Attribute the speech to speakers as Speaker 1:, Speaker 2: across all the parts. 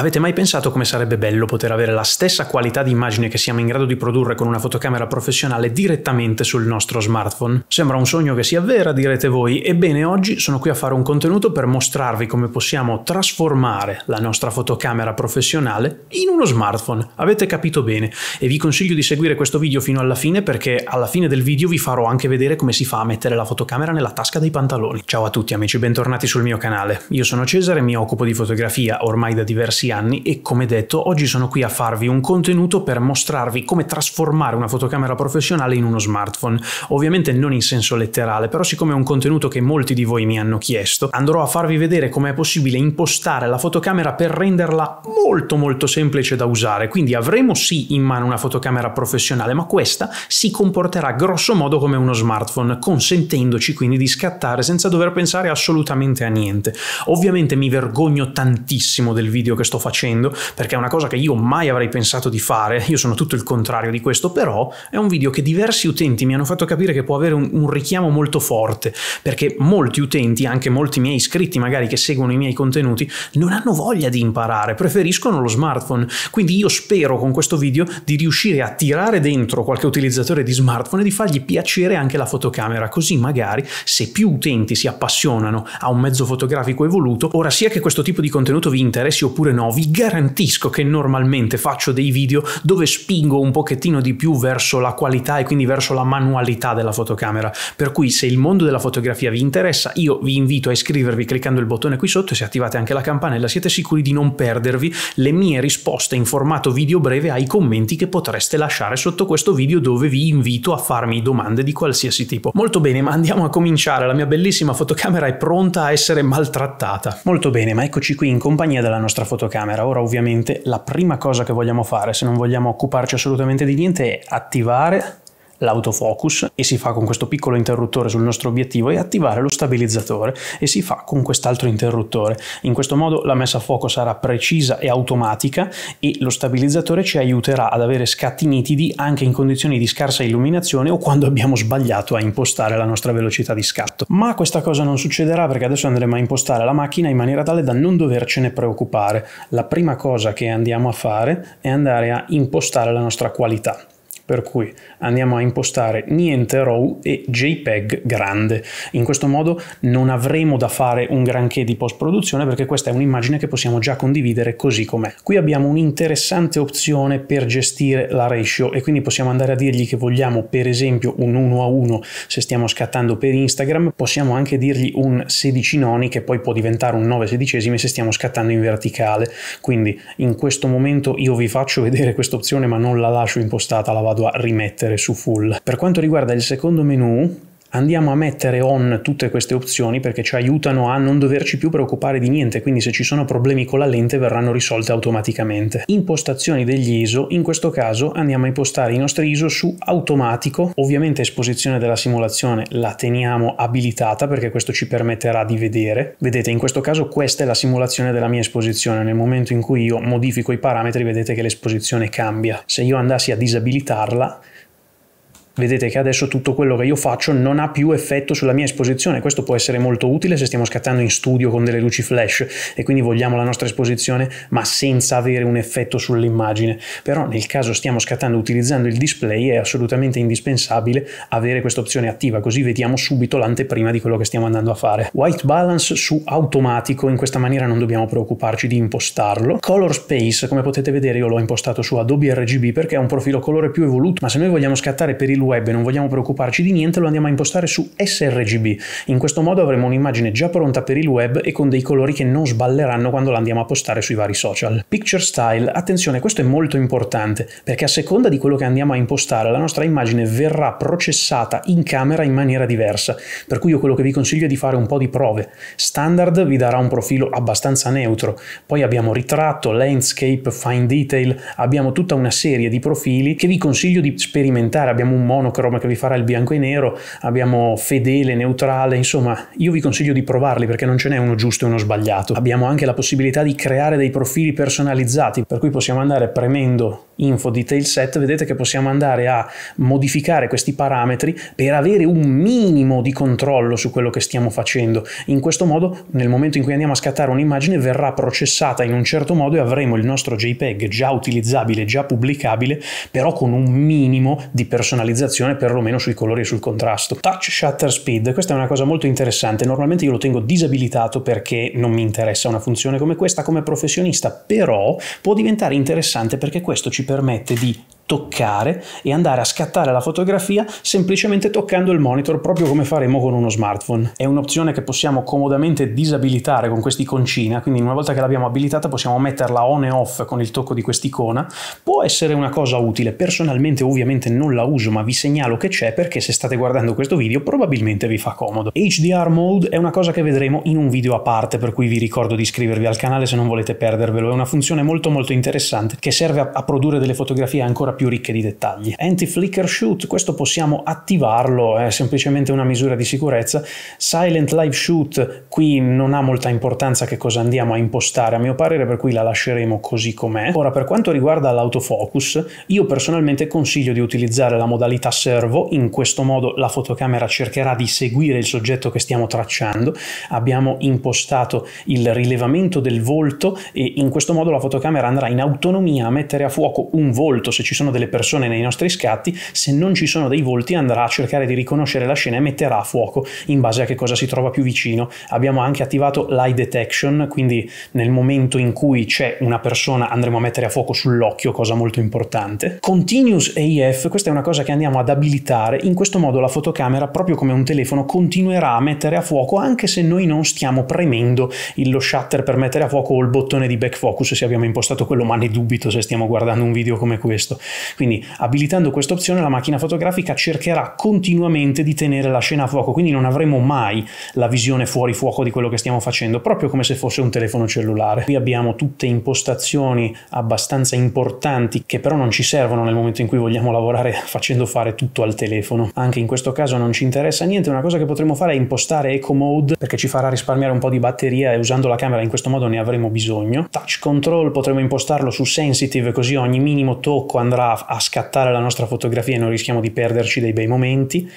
Speaker 1: Avete mai pensato come sarebbe bello poter avere la stessa qualità di immagine che siamo in grado di produrre con una fotocamera professionale direttamente sul nostro smartphone? Sembra un sogno che sia vera, direte voi. Ebbene, oggi sono qui a fare un contenuto per mostrarvi come possiamo trasformare la nostra fotocamera professionale in uno smartphone. Avete capito bene e vi consiglio di seguire questo video fino alla fine perché alla fine del video vi farò anche vedere come si fa a mettere la fotocamera nella tasca dei pantaloni. Ciao a tutti amici, bentornati sul mio canale. Io sono Cesare, e mi occupo di fotografia ormai da diversi anni anni e come detto oggi sono qui a farvi un contenuto per mostrarvi come trasformare una fotocamera professionale in uno smartphone. Ovviamente non in senso letterale, però siccome è un contenuto che molti di voi mi hanno chiesto, andrò a farvi vedere come è possibile impostare la fotocamera per renderla molto molto semplice da usare. Quindi avremo sì in mano una fotocamera professionale, ma questa si comporterà grosso modo come uno smartphone, consentendoci quindi di scattare senza dover pensare assolutamente a niente. Ovviamente mi vergogno tantissimo del video che sto facendo, perché è una cosa che io mai avrei pensato di fare, io sono tutto il contrario di questo, però è un video che diversi utenti mi hanno fatto capire che può avere un, un richiamo molto forte, perché molti utenti, anche molti miei iscritti magari che seguono i miei contenuti, non hanno voglia di imparare, preferiscono lo smartphone, quindi io spero con questo video di riuscire a tirare dentro qualche utilizzatore di smartphone e di fargli piacere anche la fotocamera, così magari se più utenti si appassionano a un mezzo fotografico evoluto, ora sia che questo tipo di contenuto vi interessi oppure no, no, vi garantisco che normalmente faccio dei video dove spingo un pochettino di più verso la qualità e quindi verso la manualità della fotocamera, per cui se il mondo della fotografia vi interessa, io vi invito a iscrivervi cliccando il bottone qui sotto e se attivate anche la campanella siete sicuri di non perdervi le mie risposte in formato video breve ai commenti che potreste lasciare sotto questo video dove vi invito a farmi domande di qualsiasi tipo. Molto bene, ma andiamo a cominciare, la mia bellissima fotocamera è pronta a essere maltrattata. Molto bene, ma eccoci qui in compagnia della nostra fotocamera videocamera. Ora ovviamente la prima cosa che vogliamo fare, se non vogliamo occuparci assolutamente di niente, è attivare l'autofocus e si fa con questo piccolo interruttore sul nostro obiettivo e attivare lo stabilizzatore e si fa con quest'altro interruttore. In questo modo la messa a fuoco sarà precisa e automatica e lo stabilizzatore ci aiuterà ad avere scatti nitidi anche in condizioni di scarsa illuminazione o quando abbiamo sbagliato a impostare la nostra velocità di scatto. Ma questa cosa non succederà perché adesso andremo a impostare la macchina in maniera tale da non dovercene preoccupare. La prima cosa che andiamo a fare è andare a impostare la nostra qualità per cui andiamo a impostare niente RAW e JPEG grande. In questo modo non avremo da fare un granché di post produzione perché questa è un'immagine che possiamo già condividere così com'è. Qui abbiamo un'interessante opzione per gestire la ratio e quindi possiamo andare a dirgli che vogliamo per esempio un 1 a 1 se stiamo scattando per Instagram, possiamo anche dirgli un 16 noni che poi può diventare un 9 sedicesimi se stiamo scattando in verticale. Quindi in questo momento io vi faccio vedere questa opzione ma non la lascio impostata, la vado vado a rimettere su full. Per quanto riguarda il secondo menu, andiamo a mettere on tutte queste opzioni perché ci aiutano a non doverci più preoccupare di niente, quindi se ci sono problemi con la lente verranno risolte automaticamente. Impostazioni degli ISO, in questo caso andiamo a impostare i nostri ISO su automatico, ovviamente esposizione della simulazione la teniamo abilitata perché questo ci permetterà di vedere. Vedete, in questo caso questa è la simulazione della mia esposizione, nel momento in cui io modifico i parametri vedete che l'esposizione cambia. Se io andassi a disabilitarla vedete che adesso tutto quello che io faccio non ha più effetto sulla mia esposizione. Questo può essere molto utile se stiamo scattando in studio con delle luci flash e quindi vogliamo la nostra esposizione ma senza avere un effetto sull'immagine. Però nel caso stiamo scattando utilizzando il display è assolutamente indispensabile avere questa opzione attiva così vediamo subito l'anteprima di quello che stiamo andando a fare. White balance su automatico, in questa maniera non dobbiamo preoccuparci di impostarlo. Color space, come potete vedere io l'ho impostato su Adobe RGB perché è un profilo colore più evoluto, ma se noi vogliamo scattare per il il web e non vogliamo preoccuparci di niente, lo andiamo a impostare su sRGB. In questo modo avremo un'immagine già pronta per il web e con dei colori che non sballeranno quando la andiamo a postare sui vari social. Picture style, attenzione, questo è molto importante, perché a seconda di quello che andiamo a impostare, la nostra immagine verrà processata in camera in maniera diversa, per cui io quello che vi consiglio è di fare un po' di prove. Standard vi darà un profilo abbastanza neutro, poi abbiamo ritratto, landscape, fine detail, abbiamo tutta una serie di profili che vi consiglio di sperimentare, abbiamo un monochrome che vi farà il bianco e nero, abbiamo fedele, neutrale, insomma io vi consiglio di provarli perché non ce n'è uno giusto e uno sbagliato. Abbiamo anche la possibilità di creare dei profili personalizzati per cui possiamo andare premendo info detail set, vedete che possiamo andare a modificare questi parametri per avere un minimo di controllo su quello che stiamo facendo. In questo modo nel momento in cui andiamo a scattare un'immagine verrà processata in un certo modo e avremo il nostro JPEG già utilizzabile, già pubblicabile, però con un minimo di personalizzazione penalizzazione perlomeno sui colori e sul contrasto. Touch shutter speed, questa è una cosa molto interessante, normalmente io lo tengo disabilitato perché non mi interessa una funzione come questa come professionista, però può diventare interessante perché questo ci permette di toccare e andare a scattare la fotografia semplicemente toccando il monitor, proprio come faremo con uno smartphone. È un'opzione che possiamo comodamente disabilitare con quest'iconcina, quindi una volta che l'abbiamo abilitata possiamo metterla on e off con il tocco di quest'icona. Può essere una cosa utile, personalmente ovviamente non la uso, ma vi segnalo che c'è perché se state guardando questo video probabilmente vi fa comodo. HDR Mode è una cosa che vedremo in un video a parte, per cui vi ricordo di iscrivervi al canale se non volete perdervelo. È una funzione molto molto interessante che serve a, a produrre delle fotografie ancora più più ricche di dettagli. Anti-flicker shoot, questo possiamo attivarlo, è eh, semplicemente una misura di sicurezza. Silent live shoot, qui non ha molta importanza che cosa andiamo a impostare a mio parere, per cui la lasceremo così com'è. Ora, per quanto riguarda l'autofocus, io personalmente consiglio di utilizzare la modalità servo, in questo modo la fotocamera cercherà di seguire il soggetto che stiamo tracciando. Abbiamo impostato il rilevamento del volto e in questo modo la fotocamera andrà in autonomia a mettere a fuoco un volto se ci sono sono delle persone nei nostri scatti, se non ci sono dei volti andrà a cercare di riconoscere la scena e metterà a fuoco in base a che cosa si trova più vicino. Abbiamo anche attivato l'eye detection, quindi nel momento in cui c'è una persona andremo a mettere a fuoco sull'occhio, cosa molto importante. Continuous AF, questa è una cosa che andiamo ad abilitare, in questo modo la fotocamera, proprio come un telefono, continuerà a mettere a fuoco anche se noi non stiamo premendo lo shutter per mettere a fuoco o il bottone di back focus se abbiamo impostato quello, ma ne dubito se stiamo guardando un video come questo. Quindi abilitando questa opzione la macchina fotografica cercherà continuamente di tenere la scena a fuoco, quindi non avremo mai la visione fuori fuoco di quello che stiamo facendo, proprio come se fosse un telefono cellulare. Qui abbiamo tutte impostazioni abbastanza importanti che però non ci servono nel momento in cui vogliamo lavorare facendo fare tutto al telefono. Anche in questo caso non ci interessa niente, una cosa che potremmo fare è impostare Eco Mode perché ci farà risparmiare un po' di batteria e usando la camera in questo modo ne avremo bisogno. Touch Control potremmo impostarlo su Sensitive così ogni minimo tocco andrà sarà a, scattare la nostra fotografia e non rischiamo di perderci dei bei momenti.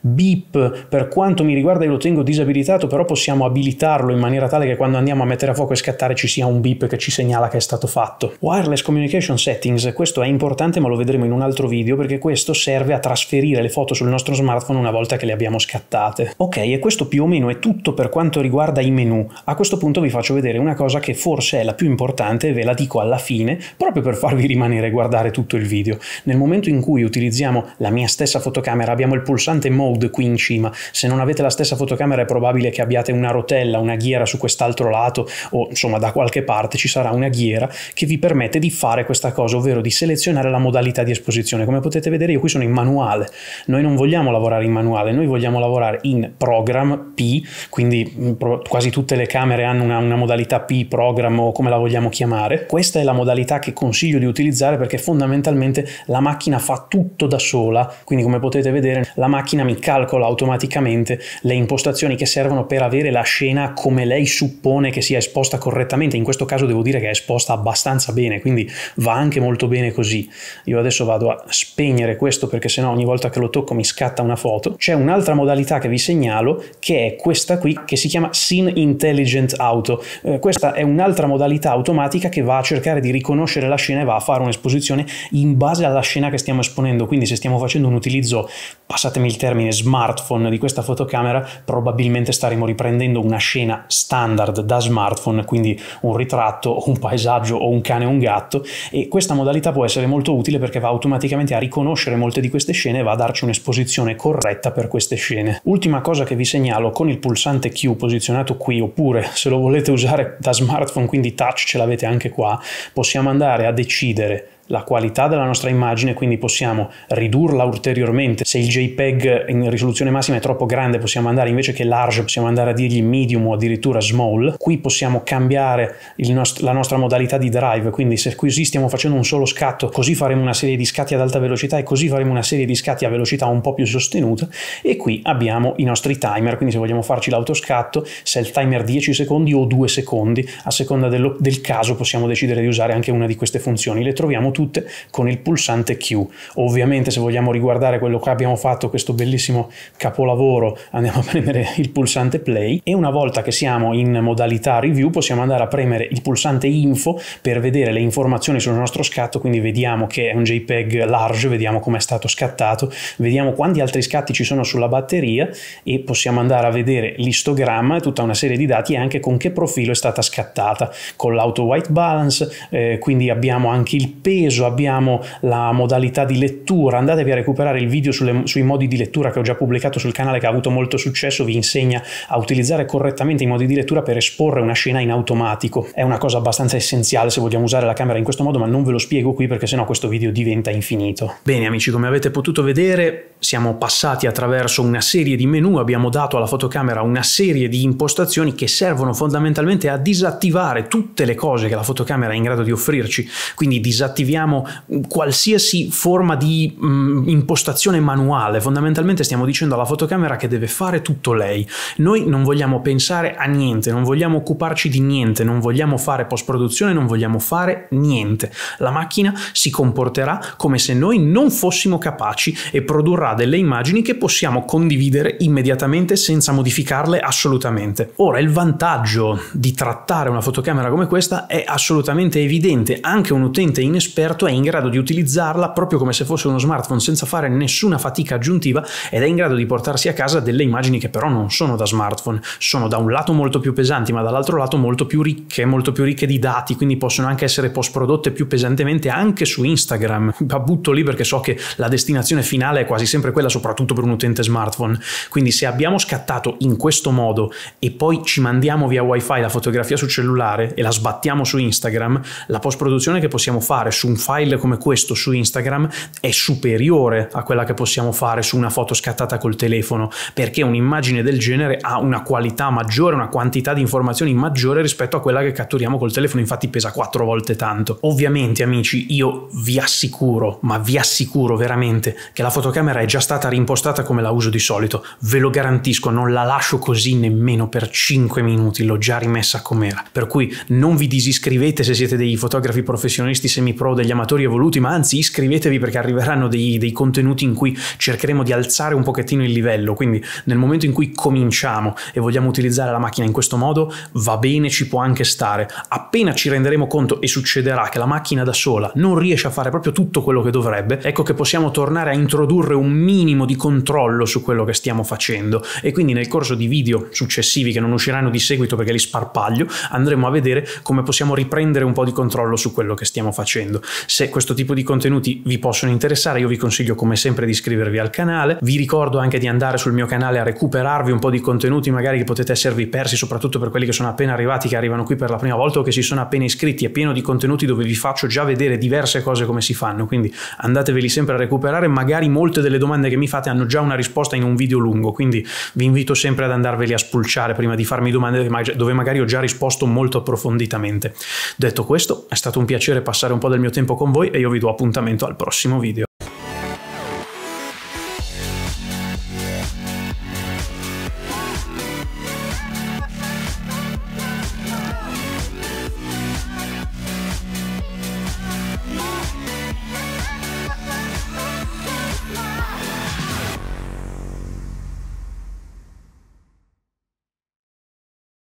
Speaker 1: Beep, per quanto mi riguarda, io lo tengo disabilitato, però possiamo abilitarlo in maniera tale che quando andiamo a mettere a fuoco e scattare ci sia un beep che ci segnala che è stato fatto. Wireless Communication Settings, questo è importante ma lo vedremo in un altro video perché questo serve a trasferire le foto sul nostro smartphone una volta che le abbiamo scattate. Ok, e questo più o meno è tutto per quanto riguarda i menu. A questo punto vi faccio vedere una cosa che forse è la più importante e ve la dico alla fine, proprio per farvi rimanere a guardare tutto il video video. Nel momento in cui utilizziamo la mia stessa fotocamera abbiamo il pulsante mode qui in cima, se non avete la stessa fotocamera è probabile che abbiate una rotella, una ghiera su quest'altro lato o insomma da qualche parte ci sarà una ghiera che vi permette di fare questa cosa, ovvero di selezionare la modalità di esposizione. Come potete vedere io qui sono in manuale, noi non vogliamo lavorare in manuale, noi vogliamo lavorare in program P, quindi mm, quasi tutte le camere hanno una, una modalità P, program o come la vogliamo chiamare. Questa è la modalità che consiglio di utilizzare perché fondamentalmente sostanzialmente la macchina fa tutto da sola, quindi come potete vedere la macchina mi calcola automaticamente le impostazioni che servono per avere la scena come lei suppone che sia esposta correttamente, in questo caso devo dire che è esposta abbastanza bene, quindi va anche molto bene così. Io adesso vado a spegnere questo perché sennò ogni volta che lo tocco mi scatta una foto. C'è un'altra modalità che vi segnalo che è questa qui che si chiama Scene Intelligent Auto. Eh, questa è un'altra modalità automatica che va a cercare di riconoscere la scena e va a fare un'esposizione in base alla scena che stiamo esponendo, quindi se stiamo facendo un utilizzo, passatemi il termine, smartphone di questa fotocamera, probabilmente staremo riprendendo una scena standard da smartphone, quindi un ritratto, un paesaggio o un cane o un gatto e questa modalità può essere molto utile perché va automaticamente a riconoscere molte di queste scene e va a darci un'esposizione corretta per queste scene. Ultima cosa che vi segnalo, con il pulsante Q posizionato qui oppure se lo volete usare da smartphone, quindi touch ce l'avete anche qua, possiamo andare a decidere la qualità della nostra immagine, quindi possiamo ridurla ulteriormente. Se il JPEG in risoluzione massima è troppo grande, possiamo andare invece che large, possiamo andare a dirgli medium o addirittura small. Qui possiamo cambiare nost- la nostra modalità di drive, quindi se così stiamo facendo un solo scatto, così faremo una serie di scatti ad alta velocità e così faremo una serie di scatti a velocità un po' più sostenuta e qui abbiamo i nostri timer, quindi se vogliamo farci l'autoscatto, se il timer 10 secondi o 2 secondi, a seconda dello- del caso possiamo decidere di usare anche una di queste funzioni. Le troviamo tutte con il pulsante Q. Ovviamente se vogliamo riguardare quello che abbiamo fatto, questo bellissimo capolavoro, andiamo a premere il pulsante play e una volta che siamo in modalità review possiamo andare a premere il pulsante info per vedere le informazioni sul nostro scatto, quindi vediamo che è un JPEG large, vediamo come è stato scattato, vediamo quanti altri scatti ci sono sulla batteria e possiamo andare a vedere l'istogramma e tutta una serie di dati e anche con che profilo è stata scattata, con l'auto white balance, eh, quindi abbiamo anche il peso peso, abbiamo la modalità di lettura, andatevi a recuperare il video sulle, sui modi di lettura che ho già pubblicato sul canale che ha avuto molto successo, vi insegna a utilizzare correttamente i modi di lettura per esporre una scena in automatico. È una cosa abbastanza essenziale se vogliamo usare la camera in questo modo, ma non ve lo spiego qui perché sennò questo video diventa infinito. Bene amici, come avete potuto vedere siamo passati attraverso una serie di menu, abbiamo dato alla fotocamera una serie di impostazioni che servono fondamentalmente a disattivare tutte le cose che la fotocamera è in grado di offrirci, quindi disattiviamo scriviamo qualsiasi forma di mh, mm, impostazione manuale, fondamentalmente stiamo dicendo alla fotocamera che deve fare tutto lei. Noi non vogliamo pensare a niente, non vogliamo occuparci di niente, non vogliamo fare post produzione, non vogliamo fare niente. La macchina si comporterà come se noi non fossimo capaci e produrrà delle immagini che possiamo condividere immediatamente senza modificarle assolutamente. Ora il vantaggio di trattare una fotocamera come questa è assolutamente evidente, anche un utente inesperto esperto è in grado di utilizzarla proprio come se fosse uno smartphone senza fare nessuna fatica aggiuntiva ed è in grado di portarsi a casa delle immagini che però non sono da smartphone, sono da un lato molto più pesanti ma dall'altro lato molto più ricche, molto più ricche di dati, quindi possono anche essere post prodotte più pesantemente anche su Instagram. Ma butto lì perché so che la destinazione finale è quasi sempre quella soprattutto per un utente smartphone, quindi se abbiamo scattato in questo modo e poi ci mandiamo via wifi la fotografia sul cellulare e la sbattiamo su Instagram, la post produzione che possiamo fare su un file come questo su Instagram è superiore a quella che possiamo fare su una foto scattata col telefono, perché un'immagine del genere ha una qualità maggiore, una quantità di informazioni maggiore rispetto a quella che catturiamo col telefono, infatti pesa quattro volte tanto. Ovviamente amici, io vi assicuro, ma vi assicuro veramente che la fotocamera è già stata rimpostata come la uso di solito, ve lo garantisco, non la lascio così nemmeno per 5 minuti, l'ho già rimessa com'era. Per cui non vi disiscrivete se siete dei fotografi professionisti semi-pro degli amatori evoluti, ma anzi iscrivetevi perché arriveranno dei, dei contenuti in cui cercheremo di alzare un pochettino il livello, quindi nel momento in cui cominciamo e vogliamo utilizzare la macchina in questo modo, va bene, ci può anche stare. Appena ci renderemo conto e succederà che la macchina da sola non riesce a fare proprio tutto quello che dovrebbe, ecco che possiamo tornare a introdurre un minimo di controllo su quello che stiamo facendo e quindi nel corso di video successivi che non usciranno di seguito perché li sparpaglio, andremo a vedere come possiamo riprendere un po' di controllo su quello che stiamo facendo. Se questo tipo di contenuti vi possono interessare, io vi consiglio come sempre di iscrivervi al canale. Vi ricordo anche di andare sul mio canale a recuperarvi un po' di contenuti magari che potete esservi persi, soprattutto per quelli che sono appena arrivati, che arrivano qui per la prima volta o che si sono appena iscritti. È pieno di contenuti dove vi faccio già vedere diverse cose come si fanno, quindi andateveli sempre a recuperare. Magari molte delle domande che mi fate hanno già una risposta in un video lungo, quindi vi invito sempre ad andarveli a spulciare prima di farmi domande dove magari ho già risposto molto approfonditamente. Detto questo, è stato un piacere passare un po' del mio tempo tempo con voi e io vi do appuntamento al prossimo video.